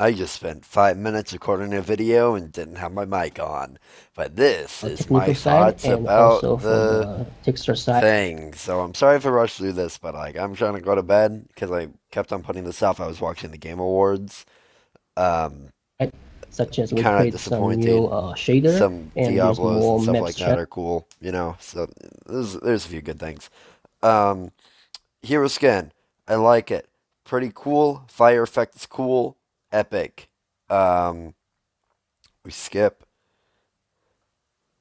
I just spent five minutes recording a video and didn't have my mic on. But this is my thoughts about the, the uh, thing. So I'm sorry if I rushed through this, but like I'm trying to go to bed because I kept on putting this off. I was watching the Game Awards. Um, such as we kind some new uh, shader some and Diablos and stuff like that are cool. You know, so there's there's a few good things. Um, Hero skin, I like it. Pretty cool. Fire effect is cool epic. Um, we skip.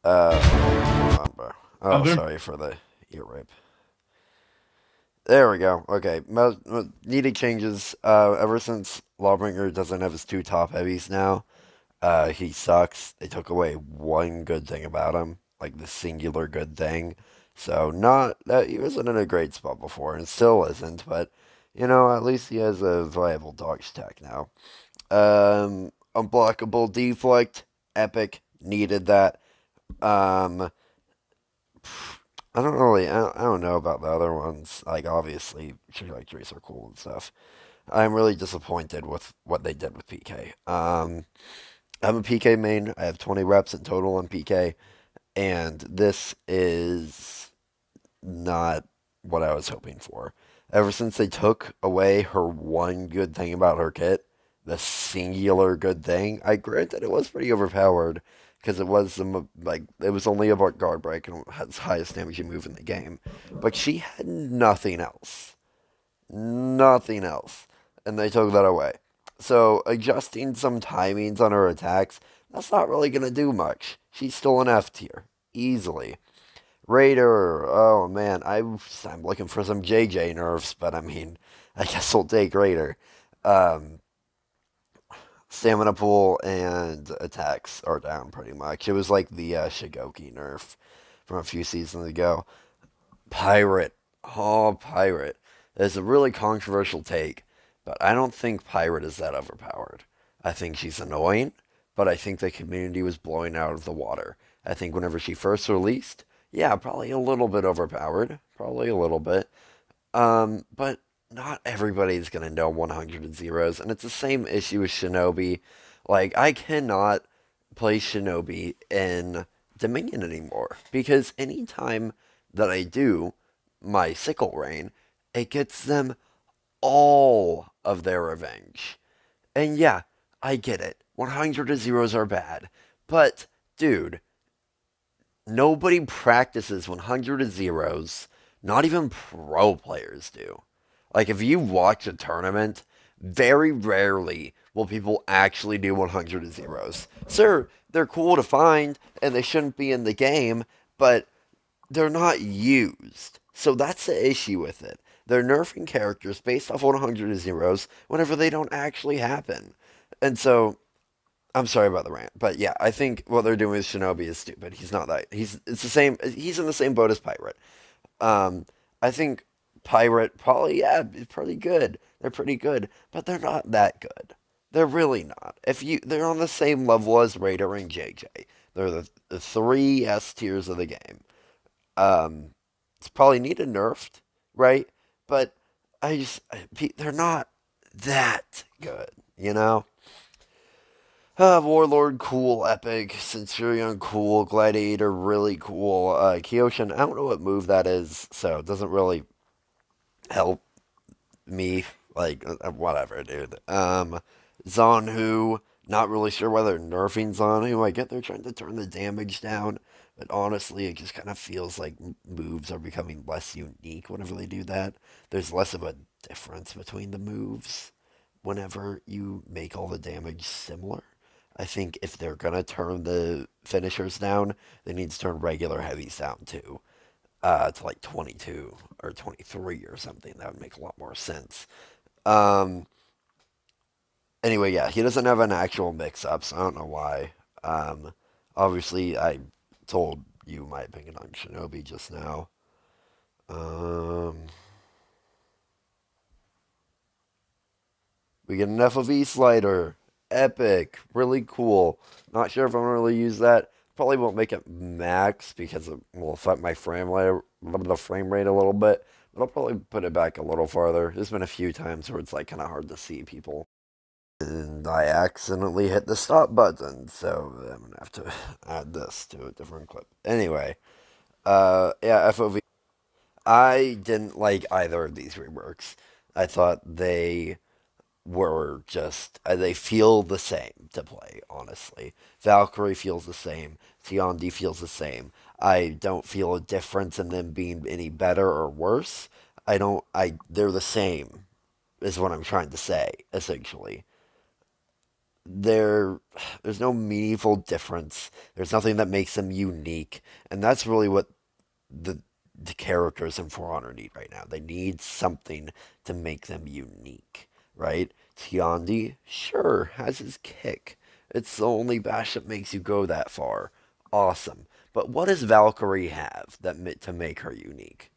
Uh, on, oh, sorry for the ear rape. There we go. Okay, needed changes. Uh, ever since Lawbringer doesn't have his two top heavies now, uh, he sucks. They took away one good thing about him, like the singular good thing. So not that he wasn't in a great spot before, and still isn't, but you know, at least he has a viable dark stack now. Um, unblockable deflect, epic, needed that. Um, I don't really, I don't, I don't know about the other ones. Like, obviously, trajectories are cool and stuff. I'm really disappointed with what they did with PK. Um, I'm a PK main. I have 20 reps in total on PK, and this is not what I was hoping for ever since they took away her one good thing about her kit, the singular good thing, I grant that it was pretty overpowered because it was the like it was only about guard break and the highest damage you move in the game, but she had nothing else, nothing else, and they took that away. So adjusting some timings on her attacks, that's not really gonna do much. She's still an F tier easily. Raider. Oh man, I I'm looking for some JJ nerves, but I mean, I guess we'll take Raider. Um, stamina pool and attacks are down pretty much. It was like the uh, Shigoki nerf from a few seasons ago. Pirate, oh pirate, it's a really controversial take, but I don't think pirate is that overpowered. I think she's annoying, but I think the community was blowing out of the water. I think whenever she first released, yeah, probably a little bit overpowered, probably a little bit. Um, but not everybody's going to know 100 zeros, and it's the same issue with Shinobi. Like, I cannot play Shinobi in Dominion anymore, because anytime that I do my Sickle Rain, it gets them all of their revenge. And yeah, I get it. 100 zeros are bad. But, dude, Nobody practices 100 of zeros. Not even pro players do. Like, if you watch a tournament, very rarely will people actually do 100 of zeros. Sir, they're cool to find and they shouldn't be in the game, but they're not used. So that's the issue with it. They're nerfing characters based off 100 of zeros whenever they don't actually happen. And so I'm sorry about the rant, but yeah, I think what they're doing with Shinobi is stupid. He's not that. He's it's the same. He's in the same boat as Pirate. Um, I think Pirate probably yeah is pretty good. They're pretty good, but they're not that good. They're really not. If you they're on the same level as Raider and JJ. They're the, the three S tiers of the game. Um, it's probably needed nerfed, right? But I just I, they're not that good, you know. Uh, Warlord, cool. Epic. Centurion, cool. Gladiator, really cool. Uh, Kyoshin, I don't know what move that is, so it doesn't really help me. Like, uh, uh, whatever, dude. Um, Zonhu, not really sure whether nerfing Zonhu. I get they're trying to turn the damage down, but honestly, it just kind of feels like moves are becoming less unique whenever they do that. There's less of a difference between the moves whenever you make all the damage similar. I think if they're gonna turn the finishers down, they need to turn regular heavies down too. Uh, to like 22 or 23 or something. That would make a lot more sense. Um, anyway, yeah, he doesn't have an actual mix up, so I don't know why. Um, obviously, I told you my opinion on Shinobi just now. Um, we get enough of East Lighter epic, really cool. Not sure if I'm gonna really use that. Probably won't make it max because it will affect my frame rate, the frame rate a little bit. But I'll probably put it back a little farther. There's been a few times where it's like kind of hard to see people. And I accidentally hit the stop button, so I'm gonna have to add this to a different clip. Anyway, uh, yeah, FOV. I didn't like either of these reworks. I thought they were just uh, they feel the same to play honestly valkyrie feels the same tiandi feels the same i don't feel a difference in them being any better or worse i don't i they're the same is what i'm trying to say essentially there there's no meaningful difference there's nothing that makes them unique and that's really what the the characters in for honor need right now they need something to make them unique right? Tiandi, sure, has his kick. It's the only bash that makes you go that far. Awesome. But what does Valkyrie have that to make her unique?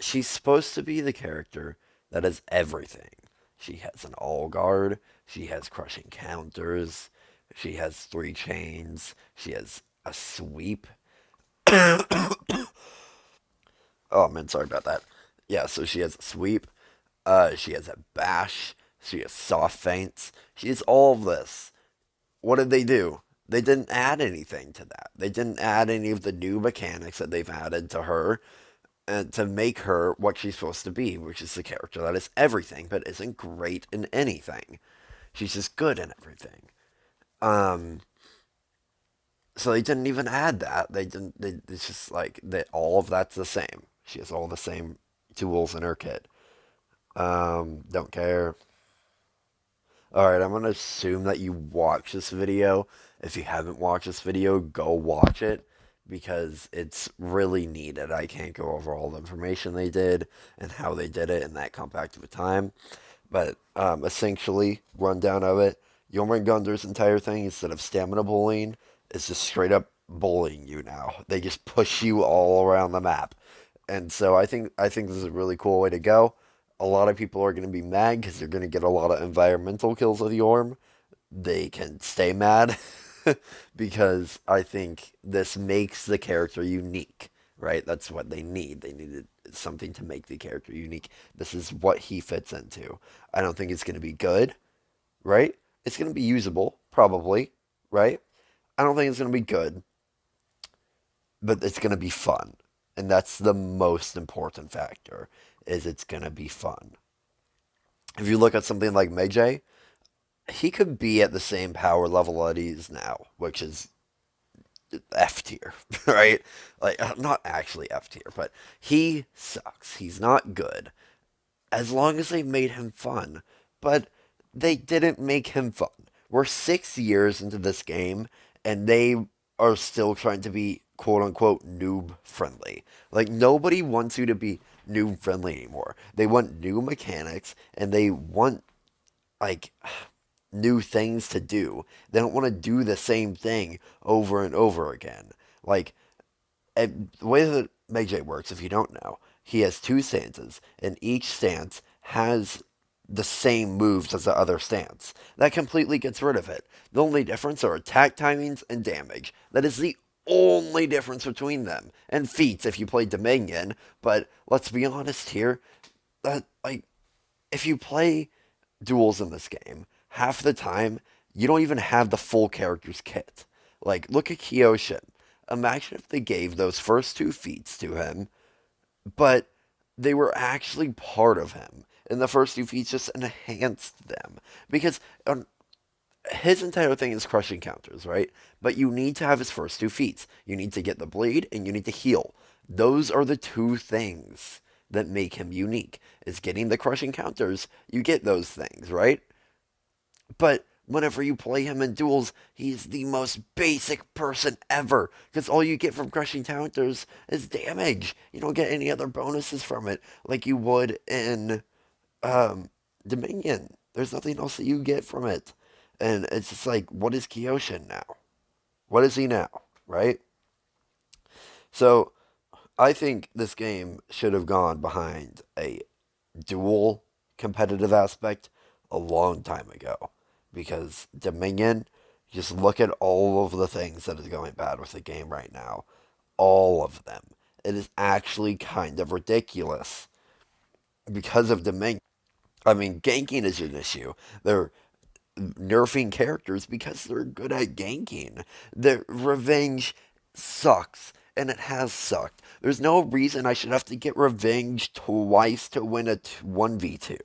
She's supposed to be the character that has everything. She has an all guard, she has crushing counters, she has three chains, she has a sweep. oh man, sorry about that. Yeah, so she has a sweep, uh, she has a bash. She has soft faints. She has all of this. What did they do? They didn't add anything to that. They didn't add any of the new mechanics that they've added to her and uh, to make her what she's supposed to be, which is the character that is everything but isn't great in anything. She's just good in everything. Um, so they didn't even add that. They didn't. They, it's just like that. All of that's the same. She has all the same tools in her kit. Um, don't care. Alright, I'm going to assume that you watch this video. If you haven't watched this video, go watch it because it's really needed. I can't go over all the information they did and how they did it in that compact of a time. But um, essentially, rundown of it, Yomer Gunder's entire thing, instead of stamina bullying, is just straight up bullying you now. They just push you all around the map. And so I think I think this is a really cool way to go a lot of people are going to be mad because they're going to get a lot of environmental kills of the Orm. They can stay mad because I think this makes the character unique, right? That's what they need. They needed something to make the character unique. This is what he fits into. I don't think it's going to be good, right? It's going to be usable, probably, right? I don't think it's going to be good, but it's going to be fun. And that's the most important factor is it's going to be fun. If you look at something like Meijay, he could be at the same power level that he is now, which is F tier, right? Like, uh, not actually F tier, but he sucks. He's not good. As long as they made him fun, but they didn't make him fun. We're six years into this game, and they are still trying to be quote unquote noob friendly. Like, nobody wants you to be noob friendly anymore. They want new mechanics and they want like new things to do. They don't want to do the same thing over and over again. Like the way that Megjay works, if you don't know, he has two stances, and each stance has the same moves as the other stance. That completely gets rid of it. The only difference are attack timings and damage. That is the only difference between them. And feats if you play Dominion, but let's be honest here, that like if you play duels in this game, half the time you don't even have the full character's kit. Like look at Kyoshin. Imagine if they gave those first two feats to him, but they were actually part of him. And the first two feats just enhanced them. Because um, his entire thing is crushing counters, right? But you need to have his first two feats. You need to get the bleed, and you need to heal. Those are the two things that make him unique. Is getting the crushing counters, you get those things, right? But whenever you play him in duels, he's the most basic person ever. Because all you get from crushing counters is damage. You don't get any other bonuses from it like you would in um, Dominion. There's nothing else that you get from it. And it's just like, what is Kyoshin now? What is he now? Right? So I think this game should have gone behind a dual competitive aspect a long time ago. Because Dominion, just look at all of the things that is going bad with the game right now. All of them. It is actually kind of ridiculous because of Dominion. I mean, ganking is an issue. They're nerfing characters because they're good at ganking. The revenge sucks and it has sucked. There's no reason I should have to get revenge twice to win a t- 1v2.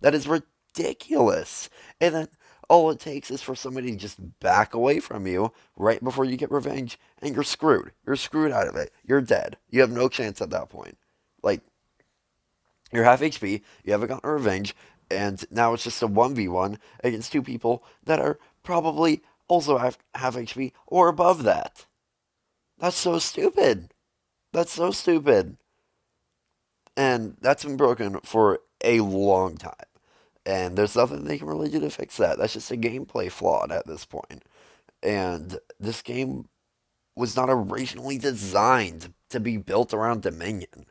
That is ridiculous. And then all it takes is for somebody to just back away from you right before you get revenge, and you're screwed. You're screwed out of it. You're dead. You have no chance at that point. Like, you're half HP, you haven't gotten revenge, and now it's just a 1v1 against two people that are probably also have, have HP or above that. That's so stupid. That's so stupid. And that's been broken for a long time. And there's nothing they can really do to fix that. That's just a gameplay flaw at this point. And this game was not originally designed to be built around Dominion,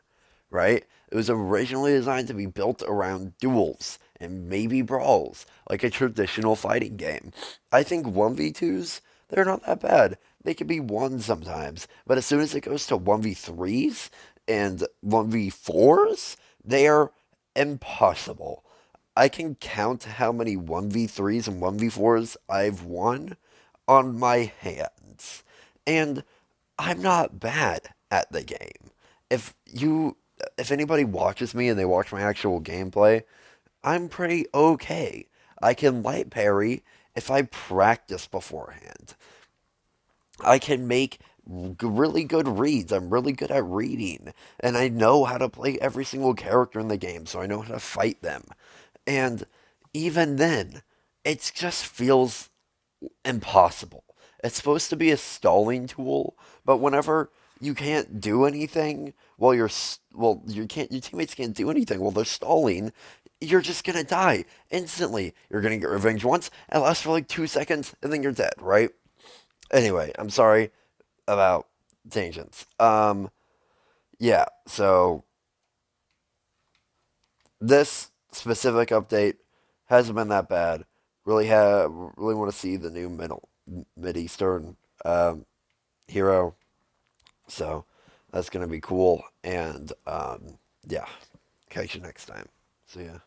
right? It was originally designed to be built around duels and maybe brawls, like a traditional fighting game. I think 1v2s, they're not that bad. They can be one sometimes, but as soon as it goes to 1v3s and 1v4s, they are impossible. I can count how many 1v3s and 1v4s I've won on my hands. And I'm not bad at the game. If you if anybody watches me and they watch my actual gameplay, I'm pretty okay. I can light parry if I practice beforehand. I can make really good reads. I'm really good at reading. And I know how to play every single character in the game, so I know how to fight them. And even then, it just feels impossible. It's supposed to be a stalling tool, but whenever you can't do anything while well, you're well you can't your teammates can't do anything while well, they're stalling you're just gonna die instantly. You're gonna get revenge once, it lasts for like two seconds, and then you're dead, right? Anyway, I'm sorry about tangents. Um, yeah, so this specific update hasn't been that bad. Really have really want to see the new middle mid eastern um, hero, so that's gonna be cool. And um, yeah, catch you next time. See ya.